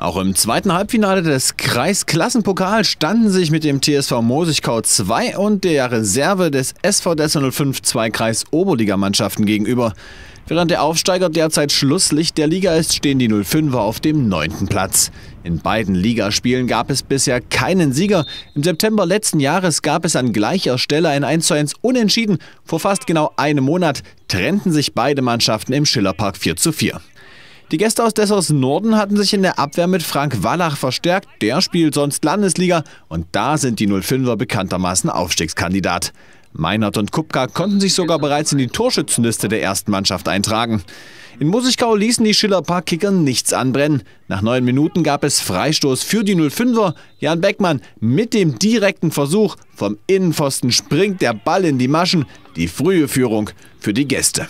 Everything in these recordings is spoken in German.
Auch im zweiten Halbfinale des Kreisklassenpokals standen sich mit dem TSV Mosigkau 2 und der Reserve des SV 05 zwei Kreis Oberligamannschaften gegenüber. Während der Aufsteiger derzeit Schlusslicht der Liga ist, stehen die 05er auf dem neunten Platz. In beiden Ligaspielen gab es bisher keinen Sieger. Im September letzten Jahres gab es an gleicher Stelle ein 1:1 Unentschieden. Vor fast genau einem Monat trennten sich beide Mannschaften im Schillerpark 4:4. Die Gäste aus Dessers Norden hatten sich in der Abwehr mit Frank Wallach verstärkt. Der spielt sonst Landesliga und da sind die 05er bekanntermaßen Aufstiegskandidat. Meinert und Kupka konnten sich sogar bereits in die Torschützenliste der ersten Mannschaft eintragen. In Musigkau ließen die Schillerpark Kicker nichts anbrennen. Nach neun Minuten gab es Freistoß für die 05er. Jan Beckmann mit dem direkten Versuch. Vom Innenpfosten springt der Ball in die Maschen. Die frühe Führung für die Gäste.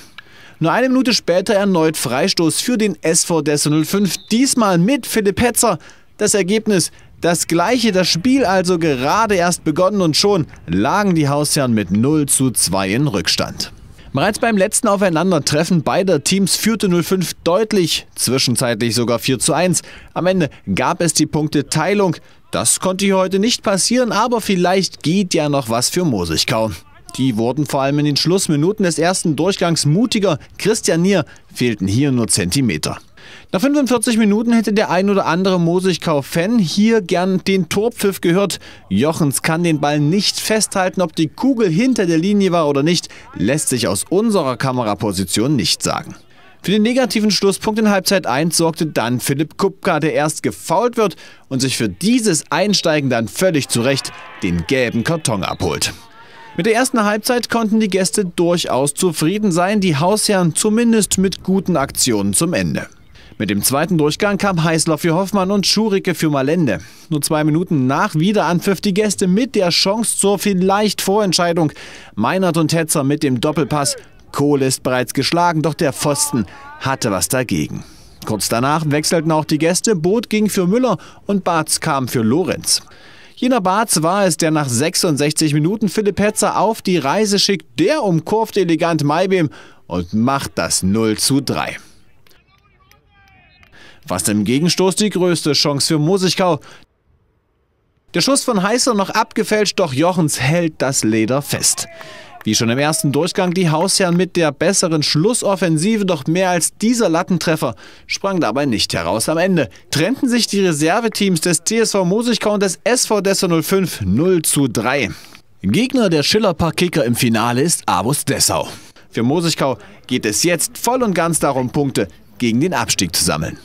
Nur eine Minute später erneut Freistoß für den SV Dessau 05, diesmal mit Philipp Hetzer. Das Ergebnis das gleiche, das Spiel also gerade erst begonnen und schon lagen die Hausherren mit 0 zu 2 in Rückstand. Bereits beim letzten Aufeinandertreffen beider Teams führte 05 deutlich, zwischenzeitlich sogar 4 zu 1. Am Ende gab es die Punkteteilung. Das konnte hier heute nicht passieren, aber vielleicht geht ja noch was für Mosigkau. Die wurden vor allem in den Schlussminuten des ersten Durchgangs mutiger. Christian Nier fehlten hier nur Zentimeter. Nach 45 Minuten hätte der ein oder andere Mosigkau-Fan hier gern den Torpfiff gehört. Jochens kann den Ball nicht festhalten, ob die Kugel hinter der Linie war oder nicht, lässt sich aus unserer Kameraposition nicht sagen. Für den negativen Schlusspunkt in Halbzeit 1 sorgte dann Philipp Kupka, der erst gefault wird und sich für dieses Einsteigen dann völlig zurecht den gelben Karton abholt. Mit der ersten Halbzeit konnten die Gäste durchaus zufrieden sein, die Hausherren zumindest mit guten Aktionen zum Ende. Mit dem zweiten Durchgang kam Heißler für Hoffmann und Schuricke für Malende. Nur zwei Minuten nach Wiederanpfiff die Gäste mit der Chance zur vielleicht Vorentscheidung. Meinert und Hetzer mit dem Doppelpass. Kohle ist bereits geschlagen, doch der Pfosten hatte was dagegen. Kurz danach wechselten auch die Gäste. Boot ging für Müller und Barz kam für Lorenz. Jener Barz war es, der nach 66 Minuten Philipp Hetzer auf die Reise schickt. Der umkurvt elegant Maibem und macht das 0 zu 3. Was im Gegenstoß die größte Chance für Mosigkau. Der Schuss von Heißer noch abgefälscht, doch Jochens hält das Leder fest. Wie schon im ersten Durchgang die Hausherren mit der besseren Schlussoffensive, doch mehr als dieser Lattentreffer sprang dabei nicht heraus. Am Ende trennten sich die Reserveteams des TSV Mosigkau und des SV Dessau 05 0 zu 3. Gegner der Schillerpark-Kicker im Finale ist Abus Dessau. Für Mosigkau geht es jetzt voll und ganz darum, Punkte gegen den Abstieg zu sammeln.